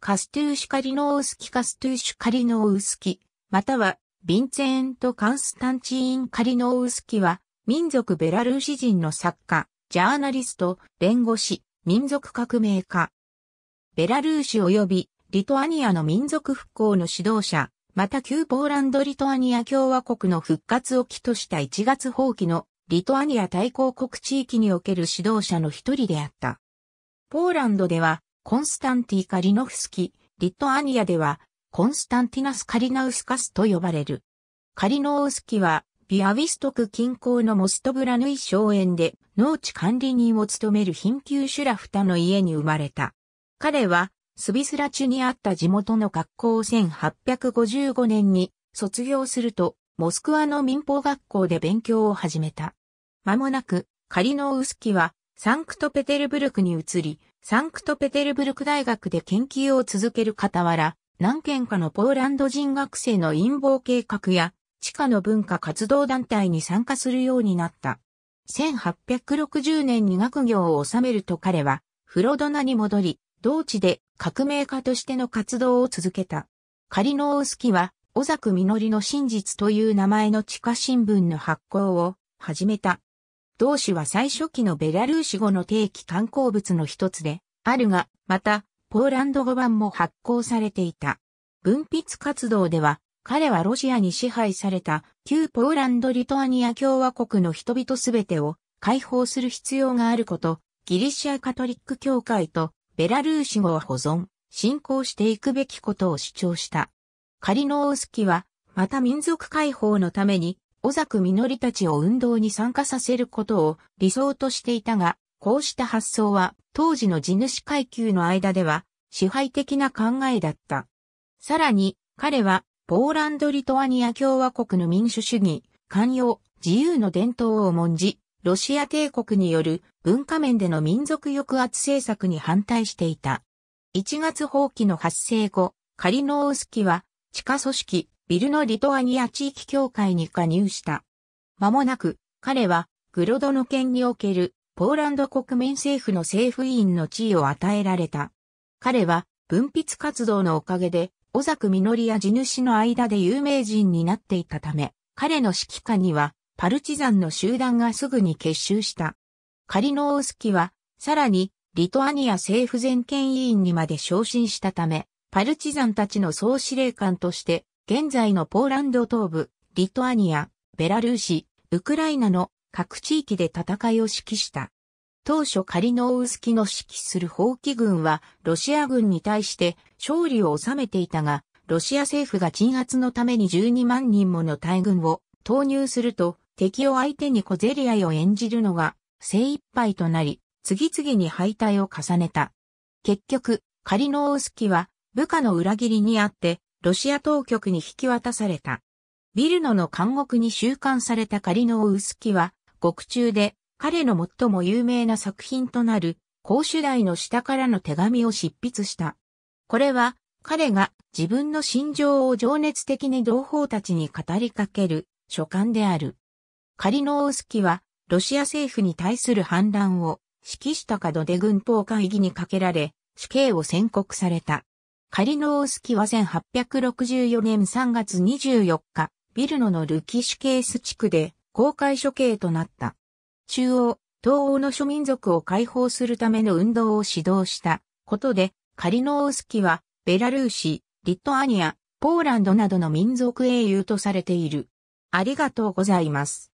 カストゥーシュカリノウスキカストゥーシュカリノウスキ、またはヴィンツェント・カンスタンチーン・カリノウスキは、民族ベラルーシ人の作家、ジャーナリスト、弁護士、民族革命家。ベラルーシ及びリトアニアの民族復興の指導者、また旧ポーランド・リトアニア共和国の復活を期とした1月放棄のリトアニア対抗国地域における指導者の一人であった。ポーランドではコンスタンティ・カリノフスキ、リトアニアでは、コンスタンティナス・カリナウスカスと呼ばれる。カリノウスキは、ビアウィストク近郊のモストブラヌイ荘園で農地管理人を務める貧窮シュラフタの家に生まれた。彼は、スビスラチュにあった地元の学校を1855年に卒業すると、モスクワの民放学校で勉強を始めた。間もなく、カリノウスキは、サンクトペテルブルクに移り、サンクトペテルブルク大学で研究を続ける傍ら、何件かのポーランド人学生の陰謀計画や、地下の文化活動団体に参加するようになった。1860年に学業を収めると彼は、フロドナに戻り、同地で革命家としての活動を続けた。カリノースキは、小作実の真実という名前の地下新聞の発行を始めた。同市は最初期のベラルーシ語の定期観光物の一つで、あるが、また、ポーランド語版も発行されていた。文筆活動では、彼はロシアに支配された旧ポーランド・リトアニア共和国の人々すべてを解放する必要があること、ギリシアカトリック教会とベラルーシ語は保存、信仰していくべきことを主張した。カリノースキは、また民族解放のために小作実たちを運動に参加させることを理想としていたが、こうした発想は当時の地主階級の間では支配的な考えだった。さらに彼はポーランド・リトアニア共和国の民主主義、寛容、自由の伝統を重んじ、ロシア帝国による文化面での民族抑圧政策に反対していた。1月放棄の発生後、カリノウスキは地下組織ビルのリトアニア地域協会に加入した。間もなく、彼は、グロドノ県における、ポーランド国民政府の政府委員の地位を与えられた。彼は、文筆活動のおかげで、小作実や地主の間で有名人になっていたため、彼の指揮下には、パルチザンの集団がすぐに結集した。カリノースキは、さらに、リトアニア政府全権委員にまで昇進したため、パルチザンたちの総司令官として、現在のポーランド東部、リトアニア、ベラルーシ、ウクライナの各地域で戦いを指揮した。当初カリノウスキの指揮する法規軍はロシア軍に対して勝利を収めていたが、ロシア政府が鎮圧のために12万人もの大軍を投入すると敵を相手に小競り合いを演じるのが精一杯となり、次々に敗退を重ねた。結局、カリノウスキは部下の裏切りにあってロシア当局に引き渡された。ビルノの監獄に収監されたカリノウウスキは、獄中で彼の最も有名な作品となる、公主台の下からの手紙を執筆した。これは、彼が自分の心情を情熱的に同胞たちに語りかける書簡である。カリノウスキは、ロシア政府に対する反乱を指揮した角で軍法会議にかけられ、死刑を宣告された。カリノースキは1864年3月24日、ビルノのルキシュケース地区で公開処刑となった。中央、東欧の諸民族を解放するための運動を指導したことで、カリノースキはベラルーシ、リットアニア、ポーランドなどの民族英雄とされている。ありがとうございます。